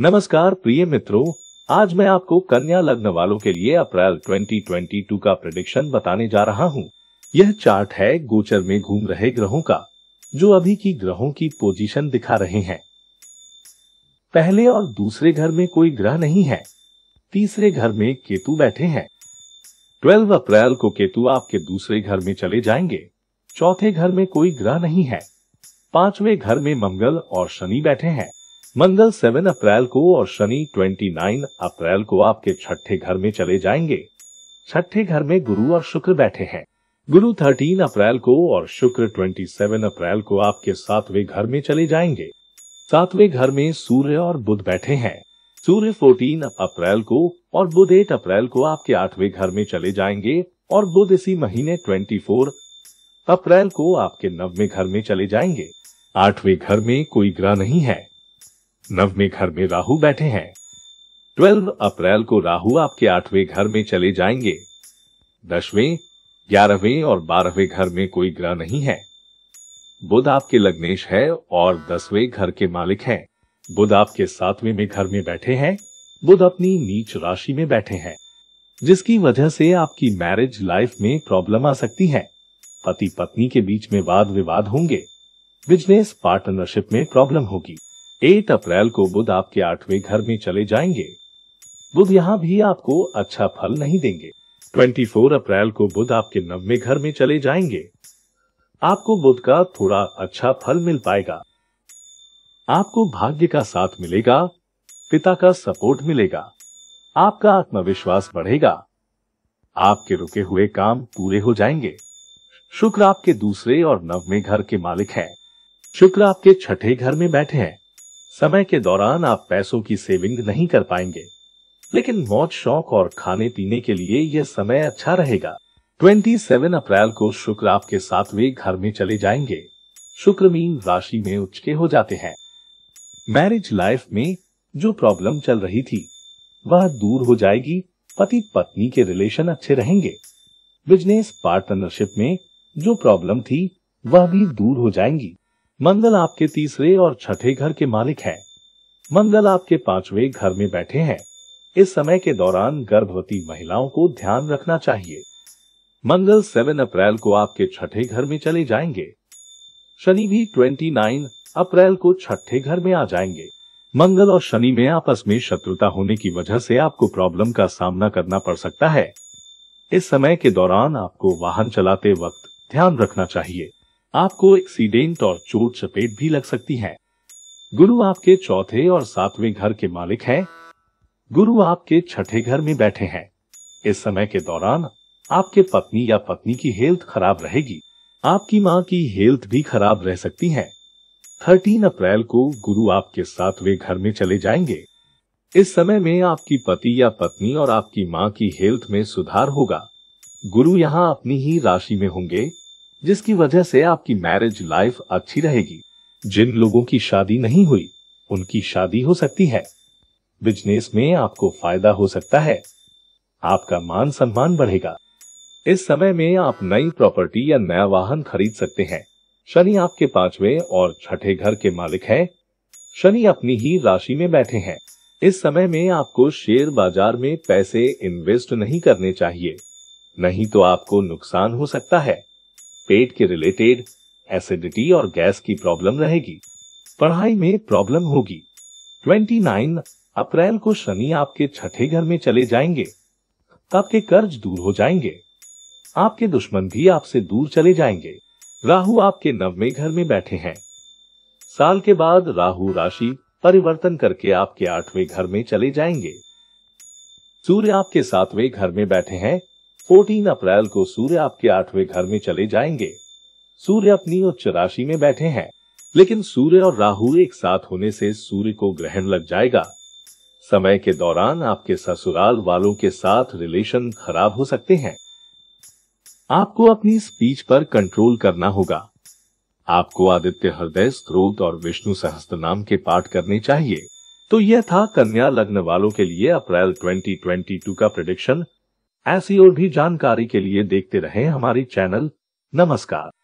नमस्कार प्रिय मित्रों आज मैं आपको कन्या लग्न वालों के लिए अप्रैल 2022 का प्रडिक्शन बताने जा रहा हूँ यह चार्ट है गोचर में घूम रहे ग्रहों का जो अभी की ग्रहों की पोजीशन दिखा रहे हैं पहले और दूसरे घर में कोई ग्रह नहीं है तीसरे घर में केतु बैठे हैं 12 अप्रैल को केतु आपके दूसरे घर में चले जाएंगे चौथे घर में कोई ग्रह नहीं है पांचवे घर में मंगल और शनि बैठे हैं मंगल 7 अप्रैल को और शनि 29 अप्रैल को आपके छठे घर में चले जाएंगे छठे घर में गुरु और शुक्र बैठे हैं गुरु 13 अप्रैल को और शुक्र 27 अप्रैल को आपके सातवें घर में चले जाएंगे सातवें घर में सूर्य और बुध बैठे हैं सूर्य 14 अप्रैल को और बुध 8 अप्रैल को आपके आठवें घर में चले जाएंगे और बुध इसी महीने 24 अप्रैल को आपके नवे घर में चले जाएंगे आठवें घर में कोई ग्रह नहीं है नववे घर में राहु बैठे हैं ट्वेल्व अप्रैल को राहु आपके आठवें घर में चले जाएंगे दसवें ग्यारहवें और बारहवें घर में कोई ग्रह नहीं है बुध आपके लग्नेश है और दसवें घर के मालिक हैं। बुध आपके सातवें में घर में बैठे हैं बुध अपनी नीच राशि में बैठे हैं जिसकी वजह से आपकी मैरिज लाइफ में प्रॉब्लम आ सकती है पति पत्नी के बीच में वाद विवाद होंगे बिजनेस पार्टनरशिप में प्रॉब्लम होगी 8 अप्रैल को बुध आपके आठवें घर में चले जाएंगे बुध यहाँ भी आपको अच्छा फल नहीं देंगे 24 अप्रैल को बुध आपके नवे घर में चले जाएंगे आपको बुध का थोड़ा अच्छा फल मिल पाएगा आपको भाग्य का साथ मिलेगा पिता का सपोर्ट मिलेगा आपका आत्मविश्वास बढ़ेगा आपके रुके हुए काम पूरे हो जाएंगे शुक्र आपके दूसरे और नववे घर के मालिक हैं। शुक्र आपके छठे घर में बैठे हैं समय के दौरान आप पैसों की सेविंग नहीं कर पाएंगे लेकिन मौज शौक और खाने पीने के लिए यह समय अच्छा रहेगा 27 अप्रैल को शुक्र आपके वे घर में चले जाएंगे शुक्र मीन राशि में उचके हो जाते हैं मैरिज लाइफ में जो प्रॉब्लम चल रही थी वह दूर हो जाएगी पति पत्नी के रिलेशन अच्छे रहेंगे बिजनेस पार्टनरशिप में जो प्रॉब्लम थी वह भी दूर हो जाएंगी मंगल आपके तीसरे और छठे घर के मालिक हैं। मंगल आपके पांचवे घर में बैठे हैं इस समय के दौरान गर्भवती महिलाओं को ध्यान रखना चाहिए मंगल 7 अप्रैल को आपके छठे घर में चले जाएंगे शनि भी 29 अप्रैल को छठे घर में आ जाएंगे मंगल और शनि में आपस में शत्रुता होने की वजह से आपको प्रॉब्लम का सामना करना पड़ सकता है इस समय के दौरान आपको वाहन चलाते वक्त ध्यान रखना चाहिए आपको एक्सीडेंट और चोट चपेट भी लग सकती है गुरु आपके चौथे और सातवें घर के मालिक हैं। गुरु आपके छठे घर में बैठे हैं इस समय के दौरान आपके पत्नी या पत्नी की हेल्थ खराब रहेगी आपकी माँ की हेल्थ भी खराब रह सकती है थर्टीन अप्रैल को गुरु आपके सातवें घर में चले जाएंगे इस समय में आपकी पति या पत्नी और आपकी माँ की हेल्थ में सुधार होगा गुरु यहाँ अपनी ही राशि में होंगे जिसकी वजह से आपकी मैरिज लाइफ अच्छी रहेगी जिन लोगों की शादी नहीं हुई उनकी शादी हो सकती है बिजनेस में आपको फायदा हो सकता है आपका मान सम्मान बढ़ेगा इस समय में आप नई प्रॉपर्टी या नया वाहन खरीद सकते हैं शनि आपके पांचवे और छठे घर के मालिक हैं। शनि अपनी ही राशि में बैठे हैं इस समय में आपको शेयर बाजार में पैसे इन्वेस्ट नहीं करने चाहिए नहीं तो आपको नुकसान हो सकता है पेट के रिलेटेड एसिडिटी और गैस की प्रॉब्लम रहेगी पढ़ाई में प्रॉब्लम होगी 29 अप्रैल को शनि आपके छठे घर में चले जाएंगे आपके कर्ज दूर हो जाएंगे आपके दुश्मन भी आपसे दूर चले जाएंगे राहु आपके नवमे घर में बैठे हैं साल के बाद राहु राशि परिवर्तन करके आपके आठवें घर में चले जाएंगे सूर्य आपके सातवें घर में बैठे हैं 14 अप्रैल को सूर्य आपके आठवें घर में चले जाएंगे सूर्य अपनी उच्च राशि में बैठे हैं लेकिन सूर्य और राहु एक साथ होने से सूर्य को ग्रहण लग जाएगा समय के दौरान आपके ससुराल वालों के साथ रिलेशन खराब हो सकते हैं आपको अपनी स्पीच पर कंट्रोल करना होगा आपको आदित्य हृदय स्त्रोत और विष्णु सहस्त्र नाम के पाठ करने चाहिए तो यह था कन्या लग्न वालों के लिए अप्रैल 2022 का प्रडिक्शन ऐसी और भी जानकारी के लिए देखते रहें हमारी चैनल नमस्कार